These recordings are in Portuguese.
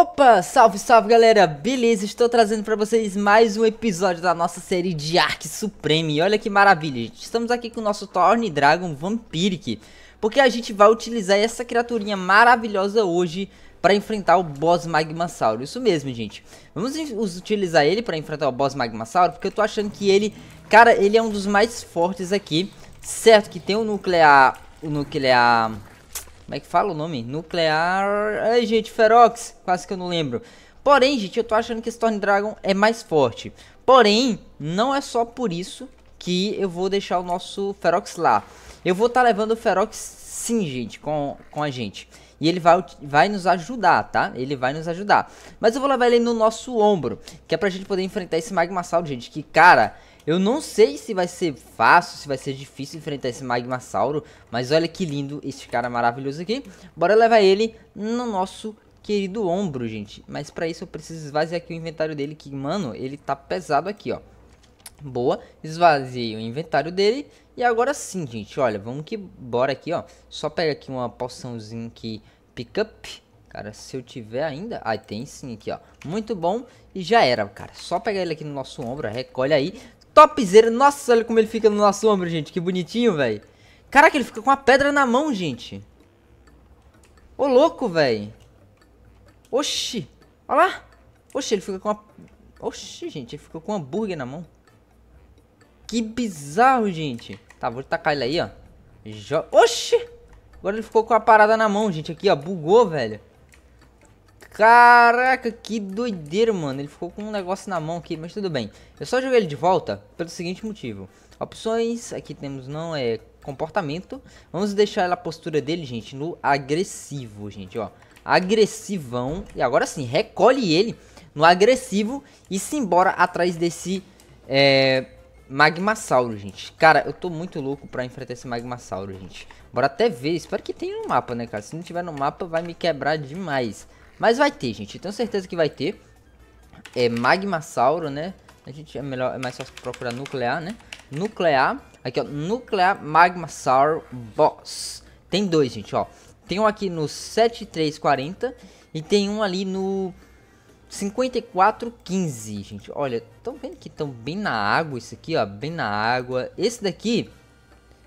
Opa, salve, salve galera, beleza? Estou trazendo para vocês mais um episódio da nossa série de Ark Supreme. E olha que maravilha, gente. Estamos aqui com o nosso Thorn Dragon Vampiric, porque a gente vai utilizar essa criaturinha maravilhosa hoje para enfrentar o boss Magmasauro. Isso mesmo, gente. Vamos utilizar ele para enfrentar o boss Magmasauro, porque eu tô achando que ele, cara, ele é um dos mais fortes aqui. Certo que tem o nuclear, o nuclear como é que fala o nome? Nuclear... Ai, gente, Ferox. Quase que eu não lembro. Porém, gente, eu tô achando que Storm Dragon é mais forte. Porém, não é só por isso que eu vou deixar o nosso Ferox lá. Eu vou estar tá levando o Ferox, sim, gente, com, com a gente. E ele vai, vai nos ajudar, tá? Ele vai nos ajudar. Mas eu vou levar ele no nosso ombro, que é pra gente poder enfrentar esse Magmasauro, gente. Que, cara, eu não sei se vai ser fácil, se vai ser difícil enfrentar esse Magmasauro, mas olha que lindo esse cara maravilhoso aqui. Bora levar ele no nosso querido ombro, gente. Mas pra isso eu preciso esvaziar aqui o inventário dele, que, mano, ele tá pesado aqui, ó. Boa, esvaziei o inventário dele. E agora sim, gente, olha, vamos que bora aqui, ó. Só pega aqui uma poçãozinha aqui, pick up. Cara, se eu tiver ainda... Ah, tem sim aqui, ó. Muito bom. E já era, cara. Só pegar ele aqui no nosso ombro, recolhe aí. Topzera. Nossa, olha como ele fica no nosso ombro, gente. Que bonitinho, velho. Caraca, ele fica com a pedra na mão, gente. Ô, louco, velho. Oxi. Olha lá. Oxi, ele fica com a... Oxi, gente. Ele fica com um hambúrguer na mão. Que bizarro, gente. Tá, vou tacar ele aí, ó. Jo... Oxi. Agora ele ficou com a parada na mão, gente. Aqui, ó. Bugou, velho. Caraca, que doideira, mano. Ele ficou com um negócio na mão aqui, mas tudo bem. Eu só joguei ele de volta pelo seguinte motivo. Opções, aqui temos não, é comportamento. Vamos deixar a postura dele, gente, no agressivo, gente, ó. Agressivão. E agora sim, recolhe ele no agressivo e se embora atrás desse é, Magmasauro, gente. Cara, eu tô muito louco pra enfrentar esse Magmasauro, gente. Bora até ver. Espero que tenha no mapa, né, cara? Se não tiver no mapa, vai me quebrar demais. Mas vai ter, gente. Tenho certeza que vai ter. É Magmasauro, né? A gente é melhor, é mais fácil procurar nuclear, né? Nuclear. Aqui, ó. Nuclear Magmasaur Boss. Tem dois, gente, ó. Tem um aqui no 7340 e tem um ali no 5415, gente. Olha, estão vendo que estão bem na água isso aqui, ó. Bem na água. Esse daqui...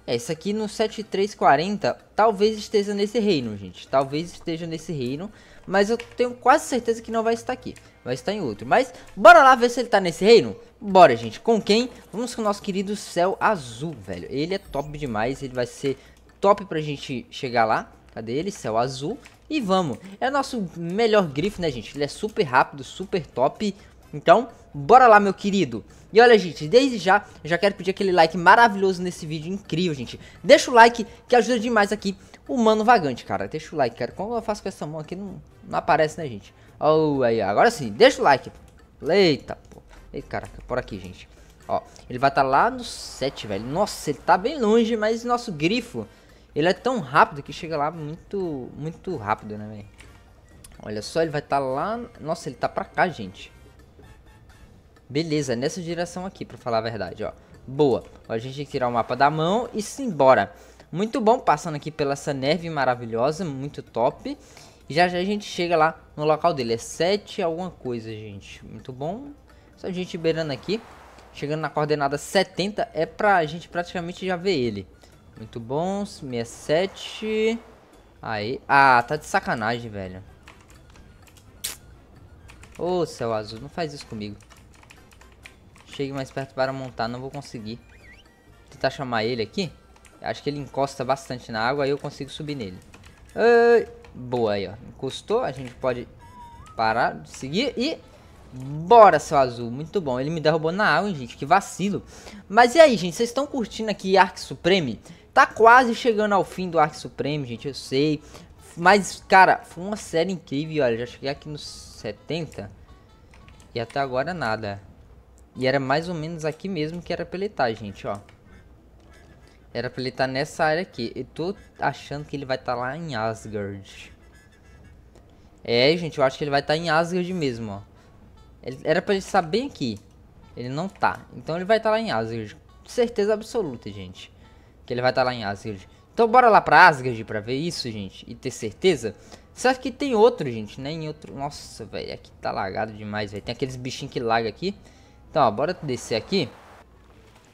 É, esse aqui no 7340 talvez esteja nesse reino, gente. Talvez esteja nesse reino. Mas eu tenho quase certeza que não vai estar aqui. Vai estar em outro. Mas bora lá ver se ele tá nesse reino. Bora, gente. Com quem? Vamos com o nosso querido Céu Azul, velho. Ele é top demais. Ele vai ser top pra gente chegar lá. Cadê ele? Céu Azul. E vamos. É o nosso melhor grifo, né, gente? Ele é super rápido, super top. Então, bora lá, meu querido. E olha, gente, desde já, já quero pedir aquele like maravilhoso nesse vídeo incrível, gente. Deixa o like, que ajuda demais aqui o Mano Vagante, cara. Deixa o like, cara. Como eu faço com essa mão aqui, não, não aparece, né, gente? Oh, aí, agora sim, deixa o like. Eita, pô. Eita, caraca, por aqui, gente. Ó, ele vai estar tá lá no 7, velho. Nossa, ele tá bem longe, mas nosso grifo, ele é tão rápido que chega lá muito, muito rápido, né, velho? Olha só, ele vai estar tá lá... Nossa, ele tá pra cá, gente. Beleza, nessa direção aqui, pra falar a verdade, ó. Boa. Ó, a gente tem que tirar o mapa da mão e simbora. Muito bom, passando aqui pela essa neve maravilhosa, muito top. E já já a gente chega lá no local dele. É 7 alguma coisa, gente. Muito bom. Só a gente beirando aqui. Chegando na coordenada 70, é pra gente praticamente já ver ele. Muito bom, 67. Aí. Ah, tá de sacanagem, velho. Ô, oh, céu azul, não faz isso comigo. Chegue mais perto para montar, não vou conseguir. Vou tentar chamar ele aqui. Acho que ele encosta bastante na água, aí eu consigo subir nele. Ai, boa aí, ó. Encostou, a gente pode parar de seguir e... Bora, seu azul. Muito bom. Ele me derrubou na água, hein, gente. Que vacilo. Mas e aí, gente? Vocês estão curtindo aqui Ark Supreme? Tá quase chegando ao fim do Ark Supreme, gente. Eu sei. Mas, cara, foi uma série incrível. Olha, já cheguei aqui nos 70. E até agora nada. E era mais ou menos aqui mesmo que era ele estar, tá, gente, ó. Era pra ele tá nessa área aqui. Eu tô achando que ele vai estar tá lá em Asgard. É, gente, eu acho que ele vai estar tá em Asgard mesmo, ó. Ele, era pra ele estar bem aqui. Ele não tá. Então ele vai estar tá lá em Asgard. Certeza absoluta, gente. Que ele vai estar tá lá em Asgard. Então bora lá pra Asgard pra ver isso, gente. E ter certeza. Será que tem outro, gente, né? Em outro... Nossa, velho, aqui tá lagado demais, velho. Tem aqueles bichinhos que lagam aqui. Então, ó, bora descer aqui.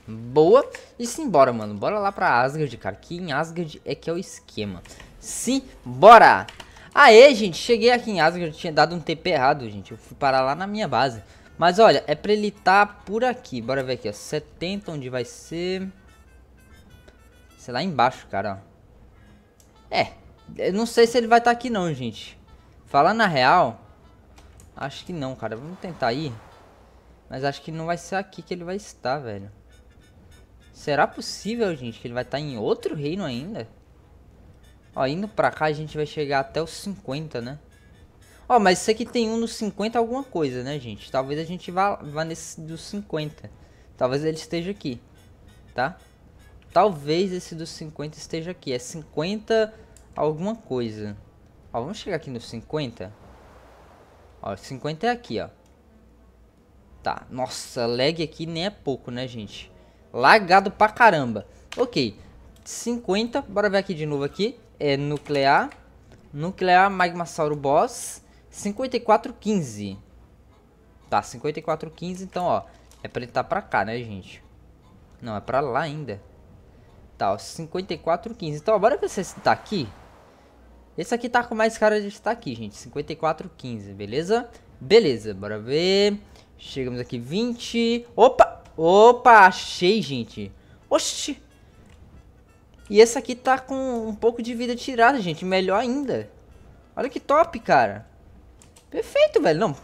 Boa. E simbora, mano. Bora lá pra Asgard, cara. Que em Asgard é que é o esquema. Simbora! Aê, gente. Cheguei aqui em Asgard. Tinha dado um TP errado, gente. Eu fui parar lá na minha base. Mas olha, é pra ele tá por aqui. Bora ver aqui, ó. 70, onde vai ser... Sei lá embaixo, cara, ó. É. Eu não sei se ele vai estar tá aqui não, gente. Falar na real... Acho que não, cara. Vamos tentar ir. Mas acho que não vai ser aqui que ele vai estar, velho. Será possível, gente, que ele vai estar em outro reino ainda? Ó, indo pra cá a gente vai chegar até os 50, né? Ó, mas isso aqui tem um nos 50 alguma coisa, né, gente? Talvez a gente vá, vá nesse dos 50. Talvez ele esteja aqui, tá? Talvez esse dos 50 esteja aqui. É 50 alguma coisa. Ó, vamos chegar aqui nos 50. Ó, 50 é aqui, ó. Tá, nossa, lag aqui nem é pouco, né, gente? Lagado pra caramba. Ok, 50, bora ver aqui de novo aqui. É nuclear, nuclear, magmasauro boss, 5415. Tá, 5415, então, ó, é pra ele tá pra cá, né, gente? Não, é pra lá ainda. Tá, ó, 5415. Então, ó, bora ver se esse tá aqui. Esse aqui tá com mais cara de estar aqui, gente. 5415, beleza? Beleza, bora ver. Chegamos aqui, 20. Opa! Opa, achei, gente. Oxi! E essa aqui tá com um pouco de vida tirada, gente. Melhor ainda. Olha que top, cara. Perfeito, velho. Não,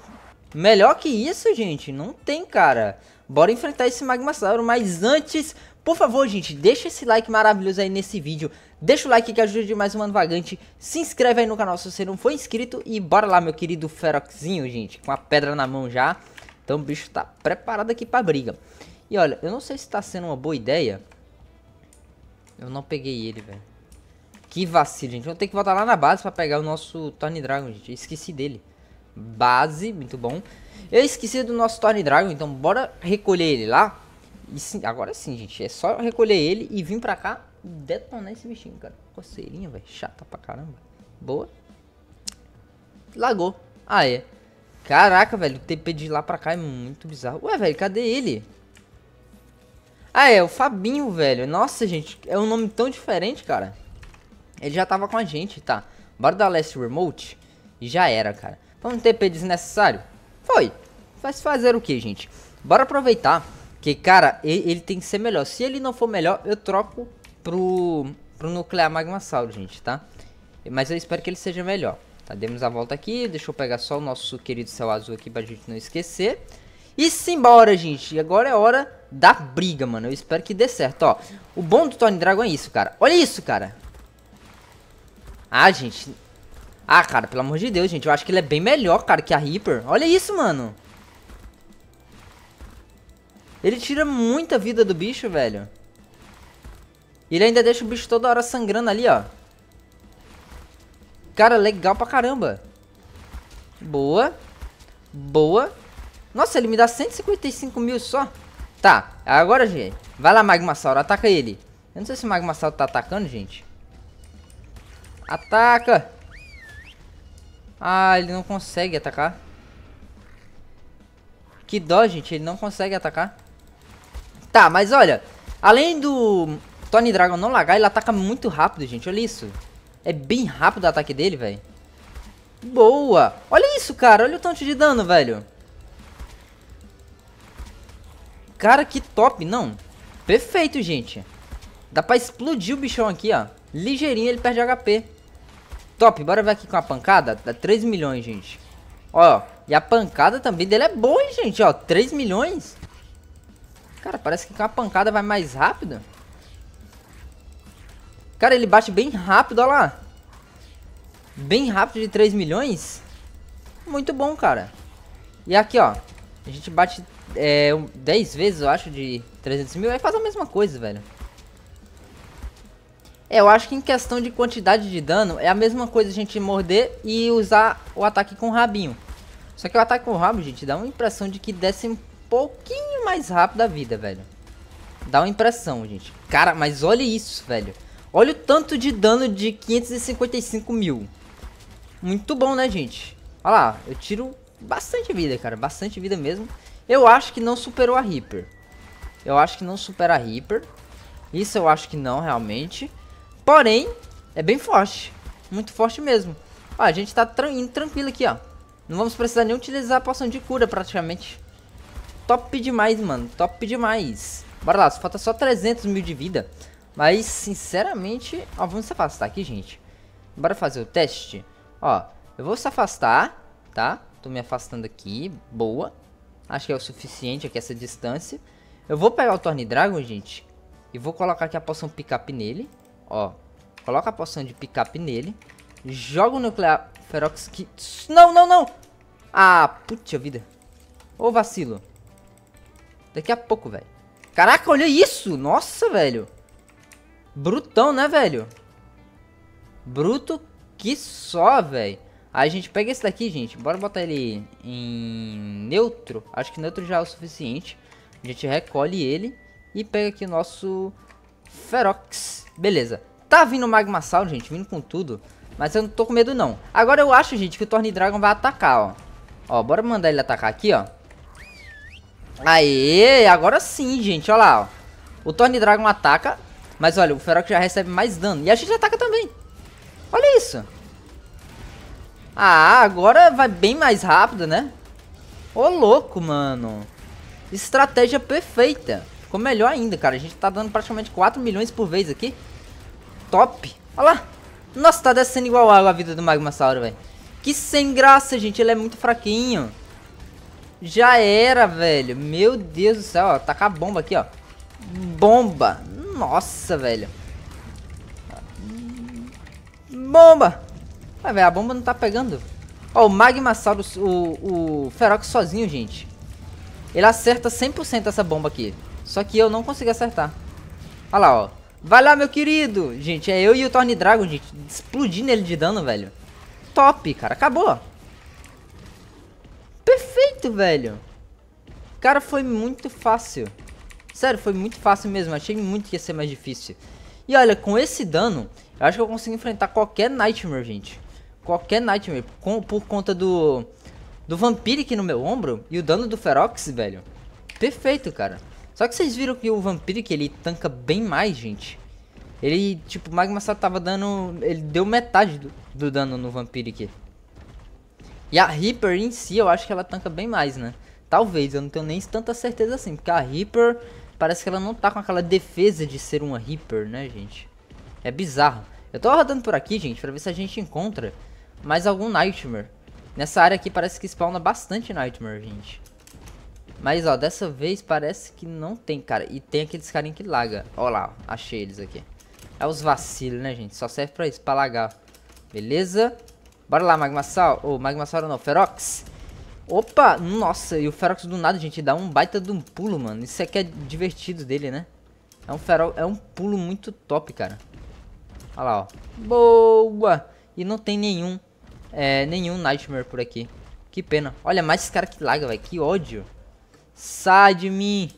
melhor que isso, gente. Não tem, cara. Bora enfrentar esse magma Magmasauro. Mas antes, por favor, gente, deixa esse like maravilhoso aí nesse vídeo. Deixa o like que ajuda demais o Mano Vagante. Se inscreve aí no canal se você não for inscrito. E bora lá, meu querido Feroxinho, gente. Com a pedra na mão já. Então o bicho tá preparado aqui pra briga. E olha, eu não sei se tá sendo uma boa ideia. Eu não peguei ele, velho. Que vacilo, gente. Vou ter que voltar lá na base pra pegar o nosso Tony Dragon, gente. Eu esqueci dele. Base, muito bom. Eu esqueci do nosso Tony Dragon, então bora recolher ele lá. Sim, agora sim, gente. É só recolher ele e vir pra cá e detonar esse bichinho, cara. Coceirinha, velho. Chata pra caramba. Boa. Lagou. Ah, é. Caraca, velho, o TP de lá pra cá é muito bizarro. Ué, velho, cadê ele? Ah, é, o Fabinho, velho. Nossa, gente, é um nome tão diferente, cara. Ele já tava com a gente, tá. Bora dar Last Remote e já era, cara. Foi um TP desnecessário? Foi. Vai fazer o que, gente? Bora aproveitar que, cara, ele, ele, tem que ser melhor. Se ele não for melhor, eu troco pro, pro Nuclear Magmasauro, gente, tá? Mas eu espero que ele seja melhor. Tá, demos a volta aqui. Deixa eu pegar só o nosso querido céu azul aqui pra gente não esquecer. E simbora, gente. E agora é hora da briga, mano. Eu espero que dê certo, ó. O bom do Tony Dragon é isso, cara. Olha isso, cara. Ah, gente. Ah, cara, pelo amor de Deus, gente. Eu acho que ele é bem melhor, cara, que a Reaper. Olha isso, mano. Ele tira muita vida do bicho, velho. E ele ainda deixa o bicho toda hora sangrando ali, ó. Cara, legal pra caramba. Boa. Boa. Nossa, ele me dá 155 mil só. Tá, agora, gente. Vai lá, Magmasauro, ataca ele. Eu não sei se o Magmasauro tá atacando, gente. Ataca! Ah, ele não consegue atacar. Que dó, gente. Ele não consegue atacar. Tá, mas olha. Além do Tony Dragon não lagar, ele ataca muito rápido, gente. Olha isso. É bem rápido o ataque dele, velho. Boa! Olha isso, cara. Olha o tanto de dano, velho. Cara, que top. Não. Perfeito, gente. Dá pra explodir o bichão aqui, ó. Ligeirinho ele perde HP. Top. Bora ver aqui com a pancada. Dá 3 milhões, gente. Ó. E a pancada também dele é boa, hein, gente. Ó, 3 milhões. Cara, parece que com a pancada vai mais rápido. Cara, ele bate bem rápido, olha lá. Bem rápido de 3 milhões. Muito bom, cara. E aqui, ó. A gente bate é, 10 vezes, eu acho, de 300 mil. Aí faz a mesma coisa, velho. É, eu acho que em questão de quantidade de dano, é a mesma coisa a gente morder e usar o ataque com o rabinho. Só que o ataque com o rabo, gente, dá uma impressão de que desce um pouquinho mais rápido a vida, velho. Dá uma impressão, gente. Cara, mas olha isso, velho. Olha o tanto de dano de 555 mil. Muito bom, né, gente? Olha lá, eu tiro bastante vida, cara. Bastante vida mesmo. Eu acho que não superou a Reaper. Eu acho que não supera a Reaper. Isso eu acho que não, realmente. Porém, é bem forte. Muito forte mesmo. Ó, a gente tá tra indo tranquilo aqui, ó. Não vamos precisar nem utilizar a poção de cura, praticamente. Top demais, mano. Top demais. Bora lá, só falta só 300 mil de vida. Mas, sinceramente, ó, vamos se afastar aqui, gente. Bora fazer o teste? Ó, eu vou se afastar, tá? Tô me afastando aqui, boa. Acho que é o suficiente aqui essa distância. Eu vou pegar o Torne Dragon, gente. E vou colocar aqui a poção pick-up nele. Ó, coloca a poção de pick-up nele. Joga o Nuclear Ferox que... Não, não, não! Ah, puta vida. Ô, vacilo. Daqui a pouco, velho. Caraca, olha isso! Nossa, velho. Brutão, né, velho? Bruto que só, velho. Aí a gente pega esse daqui, gente. Bora botar ele em neutro. Acho que neutro já é o suficiente. A gente recolhe ele e pega aqui o nosso Ferox. Beleza. Tá vindo o Magmasaur, gente. Vindo com tudo. Mas eu não tô com medo, não. Agora eu acho, gente, que o Torne Dragon vai atacar, ó. Ó, bora mandar ele atacar aqui, ó. Aê, agora sim, gente. Olha lá, ó. O Torne Dragon ataca. Mas olha, o Ferox já recebe mais dano. E a gente ataca também. Olha isso. Ah, agora vai bem mais rápido, né? Ô, louco, mano. Estratégia perfeita. Ficou melhor ainda, cara. A gente tá dando praticamente 4 milhões por vez aqui. Top. Olha lá. Nossa, tá descendo igual água a vida do Magmasauro, velho. Que sem graça, gente. Ele é muito fraquinho. Já era, velho. Meu Deus do céu, ó. a bomba aqui, ó. Bomba. Nossa, velho. Bomba! Ah, velho, a bomba não tá pegando. Ó, o Magmasaurus, o, o Ferox sozinho, gente. Ele acerta 100% essa bomba aqui. Só que eu não consigo acertar. Olha lá, ó. Vai lá, meu querido! Gente, é eu e o Tony Dragon, gente. Explodindo ele de dano, velho. Top, cara. Acabou. Perfeito, velho. Cara, foi muito fácil. Sério, foi muito fácil mesmo. Achei muito que ia ser mais difícil. E olha, com esse dano, eu acho que eu consigo enfrentar qualquer Nightmare, gente. Qualquer Nightmare. Com, por conta do... Do Vampiric no meu ombro e o dano do Ferox, velho. Perfeito, cara. Só que vocês viram que o Vampiric, ele tanca bem mais, gente. Ele, tipo, o Magma só tava dando... Ele deu metade do, do dano no Vampiric. E a Reaper em si, eu acho que ela tanca bem mais, né? Talvez, eu não tenho nem tanta certeza assim. Porque a Reaper Parece que ela não tá com aquela defesa de ser uma Reaper, né, gente? É bizarro. Eu tô rodando por aqui, gente, pra ver se a gente encontra mais algum Nightmare. Nessa área aqui parece que spawna bastante Nightmare, gente. Mas, ó, dessa vez parece que não tem, cara. E tem aqueles carinha que laga. Ó lá, ó, achei eles aqui. É os vacilos, né, gente? Só serve pra isso, pra lagar. Beleza? Bora lá, magma sal, Ô, oh, sal não, Ferox. Opa! Nossa, e o Ferox do nada, gente, dá um baita de um pulo, mano. Isso aqui é divertido dele, né? É um ferol, é um pulo muito top, cara. Olha lá, ó. Boa! E não tem nenhum, é, nenhum Nightmare por aqui. Que pena. Olha, mais esse cara que laga, velho. Que ódio. Sai de mim!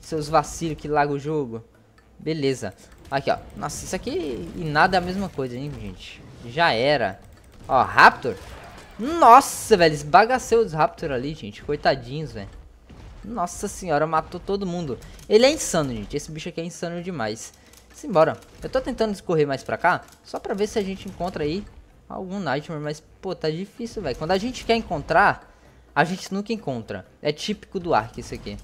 Seus vacilos que laga o jogo. Beleza. Aqui, ó. Nossa, isso aqui e nada é a mesma coisa, hein, gente? Já era. Ó, Raptor. Nossa, velho, esbagaceu os Raptor ali, gente. Coitadinhos, velho. Nossa senhora, matou todo mundo. Ele é insano, gente. Esse bicho aqui é insano demais. Simbora. Eu tô tentando escorrer mais pra cá, só pra ver se a gente encontra aí algum Nightmare. Mas, pô, tá difícil, velho. Quando a gente quer encontrar, a gente nunca encontra. É típico do Ark isso aqui.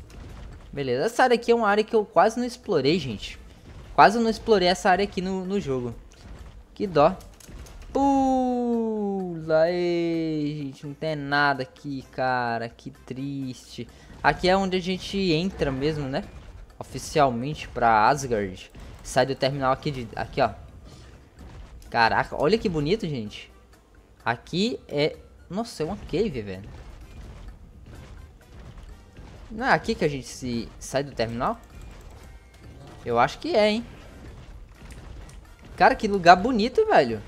Beleza, essa área aqui é uma área que eu quase não explorei, gente. Quase não explorei essa área aqui no, no jogo. Que dó. Pula! Ei, gente, não tem nada aqui, cara. Que triste. Aqui é onde a gente entra mesmo, né? Oficialmente pra Asgard. Sai do terminal aqui, de, aqui ó. Caraca, olha que bonito, gente. Aqui é... Nossa, é uma cave, velho. Não é aqui que a gente se sai do terminal? Eu acho que é, hein. Cara, que lugar bonito, velho.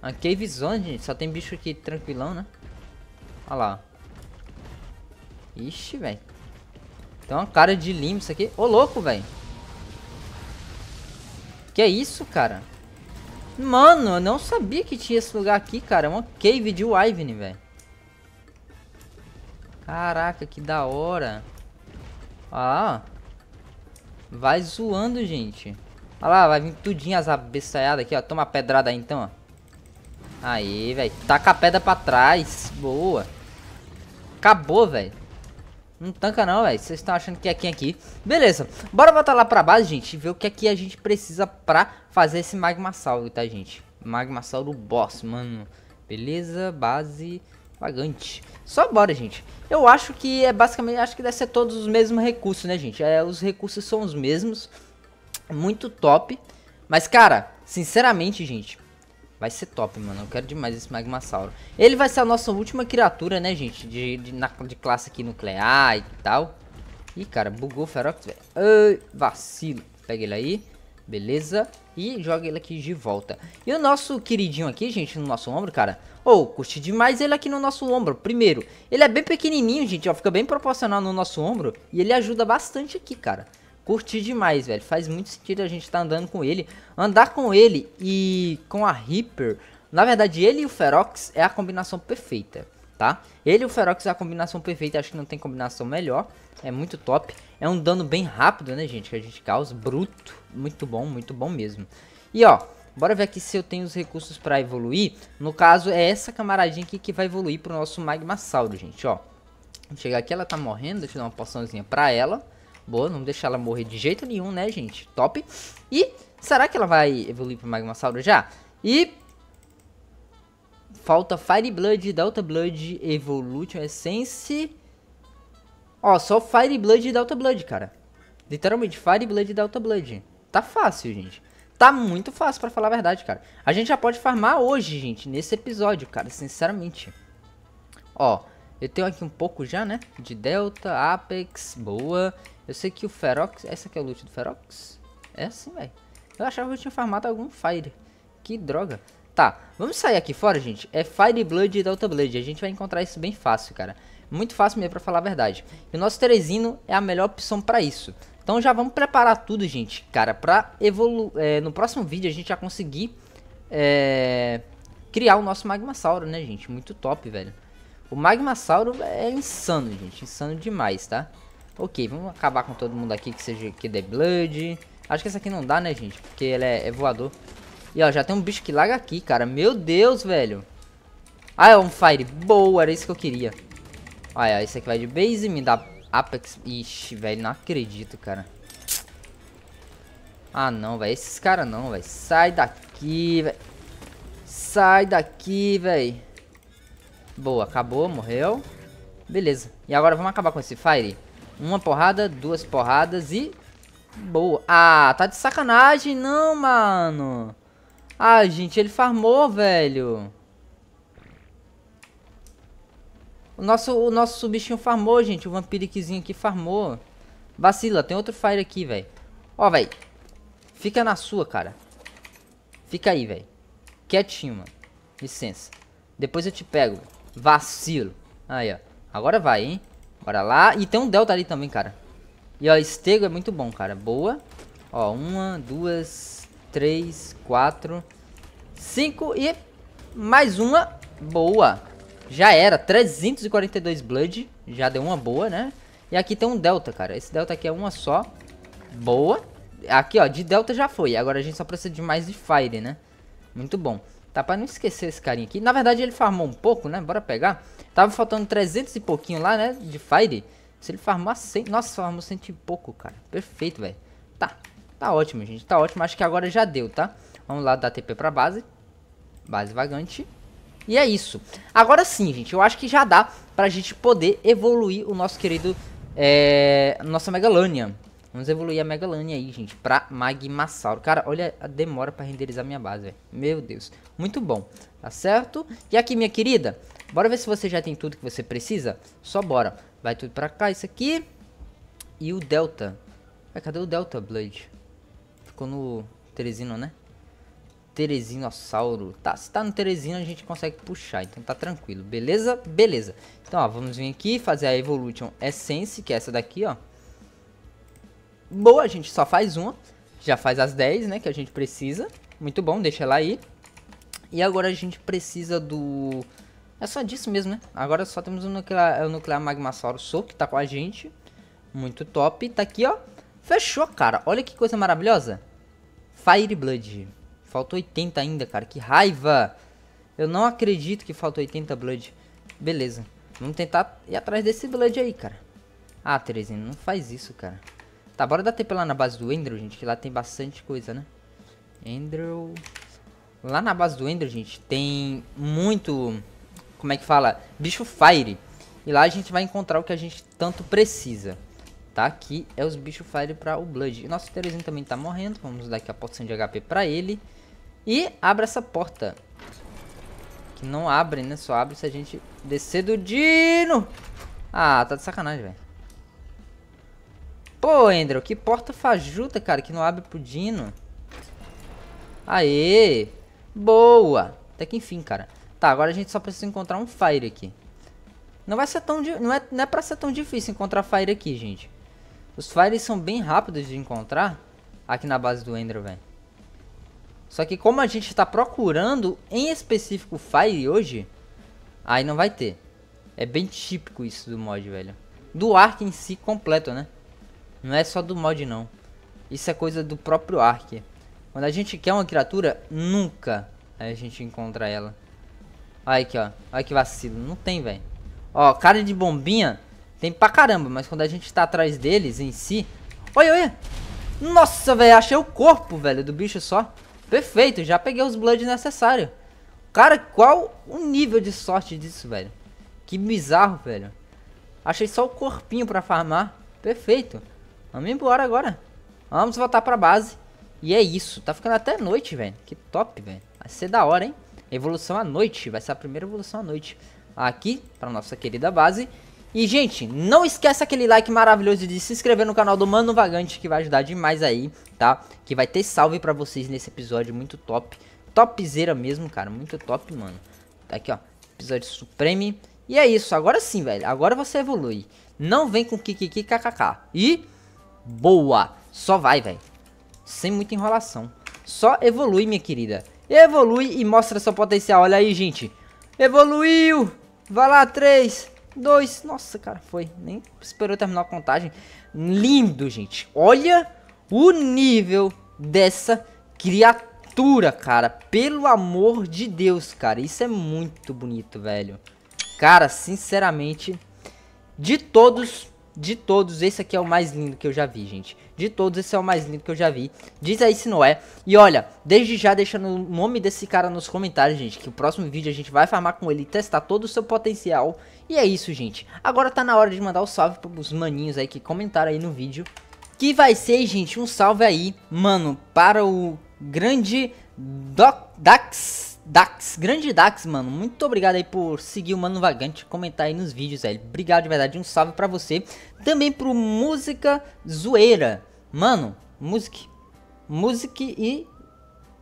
A Cave Zone, gente. Só tem bicho aqui tranquilão, né? Olha lá. Ixi, velho. Tem uma cara de limpo isso aqui. Ô, louco, velho. Que é isso, cara? Mano, eu não sabia que tinha esse lugar aqui, cara. É uma cave de Wyvern, velho. Caraca, que da hora. Olha lá, ó. Vai zoando, gente. Olha lá, vai vir tudinho as abestalhadas aqui, ó. Toma a pedrada aí, então, ó. Aí, velho. Taca a pedra pra trás. Boa. Acabou, velho. Não tanca não, velho. Vocês estão achando que é quem aqui. Beleza. Bora voltar lá pra base, gente. E ver o que aqui é a gente precisa pra fazer esse magma Magmasauro, tá, gente? Magma Magmasauro boss, mano. Beleza, base vagante. Só bora, gente. Eu acho que é basicamente... Acho que deve ser todos os mesmos recursos, né, gente? É, os recursos são os mesmos. Muito top. Mas, cara, sinceramente, gente... Vai ser top, mano. Eu quero demais esse Magmasauro. Ele vai ser a nossa última criatura, né, gente? De, de, na, de classe aqui nuclear e tal. Ih, cara, bugou o Ferox, velho. Ai, vacilo. Pega ele aí. Beleza? E joga ele aqui de volta. E o nosso queridinho aqui, gente, no nosso ombro, cara. Ou oh, curti demais ele aqui no nosso ombro. Primeiro, ele é bem pequenininho, gente, ó. Fica bem proporcional no nosso ombro. E ele ajuda bastante aqui, cara. Curti demais, velho. Faz muito sentido a gente estar tá andando com ele. Andar com ele e com a Reaper. Na verdade, ele e o Ferox é a combinação perfeita, tá? Ele e o Ferox é a combinação perfeita. Acho que não tem combinação melhor. É muito top. É um dano bem rápido, né, gente? Que a gente causa. Bruto. Muito bom, muito bom mesmo. E, ó. Bora ver aqui se eu tenho os recursos pra evoluir. No caso, é essa camaradinha aqui que vai evoluir pro nosso Magmasauro, gente, ó. chegar aqui, ela tá morrendo. Deixa eu dar uma poçãozinha pra ela. Boa, não deixar ela morrer de jeito nenhum, né, gente? Top. E será que ela vai evoluir pro Magmasauro já? E... Falta Fire Blood, Delta Blood, Evolution Essence... Ó, só Fire Blood e Delta Blood, cara. Literalmente, Fire Blood e Delta Blood. Tá fácil, gente. Tá muito fácil, pra falar a verdade, cara. A gente já pode farmar hoje, gente, nesse episódio, cara, sinceramente. Ó, eu tenho aqui um pouco já, né? De Delta, Apex, boa. Eu sei que o Ferox... Essa aqui é o loot do Ferox? É assim, velho. Eu achava que eu tinha farmado algum Fire. Que droga. Tá, vamos sair aqui fora, gente. É Fire Blood e Delta Blade. A gente vai encontrar isso bem fácil, cara. Muito fácil mesmo, pra falar a verdade. E o nosso Teresino é a melhor opção pra isso. Então já vamos preparar tudo, gente, cara, pra evoluir... É, no próximo vídeo a gente já conseguir é, criar o nosso Magmasauro, né, gente? Muito top, velho. O Magmasauro é insano, gente. Insano demais, tá? Ok, vamos acabar com todo mundo aqui que seja que dê blood. Acho que essa aqui não dá, né, gente? Porque ele é, é voador. E, ó, já tem um bicho que larga aqui, cara. Meu Deus, velho. Ah, é um fire. Boa, era isso que eu queria. Olha, esse aqui vai de base, e me dá Apex. Ixi, velho, não acredito, cara. Ah, não, velho. Esses caras não, velho. Sai daqui, velho. Sai daqui, velho. Boa, acabou, morreu. Beleza. E agora vamos acabar com esse fire. Uma porrada, duas porradas e... Boa. Ah, tá de sacanagem, não, mano. Ah, gente, ele farmou, velho. O nosso, o nosso bichinho farmou, gente. O vampiriquezinho aqui farmou. Vacila, tem outro fire aqui, velho. Ó, velho. Fica na sua, cara. Fica aí, velho. Quietinho, mano. Licença. Depois eu te pego. Vacilo. Aí, ó. Agora vai, hein. Bora lá. E tem um Delta ali também, cara. E ó, Estego é muito bom, cara. Boa. Ó, uma, duas, três, quatro, cinco e mais uma. Boa. Já era. 342 Blood. Já deu uma boa, né? E aqui tem um Delta, cara. Esse Delta aqui é uma só. Boa. Aqui, ó, de Delta já foi. Agora a gente só precisa de mais de Fire, né? Muito bom. Tá pra não esquecer esse carinha aqui. Na verdade, ele farmou um pouco, né? Bora pegar. Tava faltando 300 e pouquinho lá, né? De Fire. Se ele farmar 100... Nossa, farmou 100 e pouco, cara. Perfeito, velho. Tá. Tá ótimo, gente. Tá ótimo. Acho que agora já deu, tá? Vamos lá dar TP pra base. Base vagante. E é isso. Agora sim, gente. Eu acho que já dá pra gente poder evoluir o nosso querido... É... Nossa megalania Vamos evoluir a Megalania aí, gente, pra Magmassauro. Cara, olha a demora pra renderizar minha base, velho. Meu Deus. Muito bom, tá certo? E aqui, minha querida, bora ver se você já tem tudo que você precisa? Só bora. Vai tudo pra cá, isso aqui. E o Delta. Ué, cadê o Delta Blade? Ficou no Teresino, né? Teresinossauro. Tá, se tá no Teresino, a gente consegue puxar. Então tá tranquilo, beleza? Beleza. Então, ó, vamos vir aqui fazer a Evolution Essence, que é essa daqui, ó boa, a gente só faz uma. Já faz as 10, né, que a gente precisa. Muito bom, deixa ela aí. E agora a gente precisa do... É só disso mesmo, né? Agora só temos o nuclear, o nuclear Magmasauro Soul, que tá com a gente. Muito top. Tá aqui, ó. Fechou, cara. Olha que coisa maravilhosa. Fire Blood. Faltou 80 ainda, cara. Que raiva. Eu não acredito que faltou 80 Blood. Beleza. Vamos tentar ir atrás desse Blood aí, cara. Ah, Terezinha, não faz isso, cara. Tá, bora dar tempo lá na base do Ender, gente, que lá tem bastante coisa, né? Ender... Lá na base do Ender, gente, tem muito... Como é que fala? Bicho Fire. E lá a gente vai encontrar o que a gente tanto precisa. Tá? Aqui é os bicho Fire pra o Blood. E nosso Terezinho também tá morrendo. Vamos dar aqui a porção de HP pra ele. E abre essa porta. Que não abre, né? Só abre se a gente descer do Dino. Ah, tá de sacanagem, velho. Pô, Endro, que porta fajuta, cara, que não abre pro Dino. Aê! Boa! Até que enfim, cara. Tá, agora a gente só precisa encontrar um Fire aqui. Não vai ser tão... Não é, não é pra ser tão difícil encontrar Fire aqui, gente. Os Fires são bem rápidos de encontrar aqui na base do Endro, velho. Só que como a gente tá procurando em específico Fire hoje, aí não vai ter. É bem típico isso do mod, velho. Do Ark em si completo, né? Não é só do mod não. Isso é coisa do próprio Ark. Quando a gente quer uma criatura, nunca a gente encontra ela. Olha aqui, ó. Olha que vacilo. Não tem, velho. Ó, cara de bombinha tem pra caramba. Mas quando a gente tá atrás deles em si... Olha, olha. Nossa, velho. Achei o corpo, velho, do bicho só. Perfeito. Já peguei os blood necessários. Cara, qual o nível de sorte disso, velho? Que bizarro, velho. Achei só o corpinho pra farmar. Perfeito. Vamos embora agora. Vamos voltar pra base. E é isso. Tá ficando até noite, velho. Que top, velho. Vai ser da hora, hein? Evolução à noite. Vai ser a primeira evolução à noite. Aqui, pra nossa querida base. E, gente, não esquece aquele like maravilhoso de se inscrever no canal do Mano Vagante, que vai ajudar demais aí, tá? Que vai ter salve pra vocês nesse episódio muito top. Topzera mesmo, cara. Muito top, mano. Tá aqui, ó. Episódio Supreme. E é isso. Agora sim, velho. Agora você evolui. Não vem com kkk. E... Boa. Só vai, velho. Sem muita enrolação. Só evolui, minha querida. Evolui e mostra seu potencial. Olha aí, gente. Evoluiu. Vai lá, 3, 2. Nossa, cara, foi. Nem esperou terminar a contagem. Lindo, gente. Olha o nível dessa criatura, cara. Pelo amor de Deus, cara. Isso é muito bonito, velho. Cara, sinceramente, de todos de todos, esse aqui é o mais lindo que eu já vi, gente. De todos, esse é o mais lindo que eu já vi. Diz aí se não é. E olha, desde já deixando o nome desse cara nos comentários, gente. Que o próximo vídeo a gente vai farmar com ele testar todo o seu potencial. E é isso, gente. Agora tá na hora de mandar o um salve pros maninhos aí que comentaram aí no vídeo. Que vai ser, gente, um salve aí, mano, para o grande Doc Dax Dax, grande Dax, mano, muito obrigado aí por seguir o Mano Vagante, comentar aí nos vídeos, velho. Obrigado de verdade, um salve pra você. Também pro Música Zoeira. Mano, música, música e...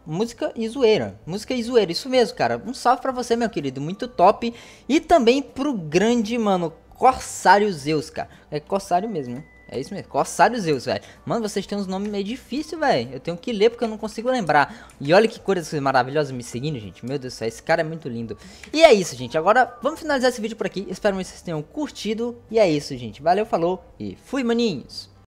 Música e zoeira, música e zoeira, isso mesmo, cara. Um salve pra você, meu querido, muito top. E também pro grande, mano, Corsário Zeus, cara. É Corsário mesmo, né? É isso mesmo, Corsários Zeus, velho. Mano, vocês têm uns nomes meio difíceis, velho. Eu tenho que ler porque eu não consigo lembrar. E olha que coisas maravilhosas me seguindo, gente. Meu Deus do céu, esse cara é muito lindo. E é isso, gente. Agora, vamos finalizar esse vídeo por aqui. Espero que vocês tenham curtido. E é isso, gente. Valeu, falou e fui, maninhos.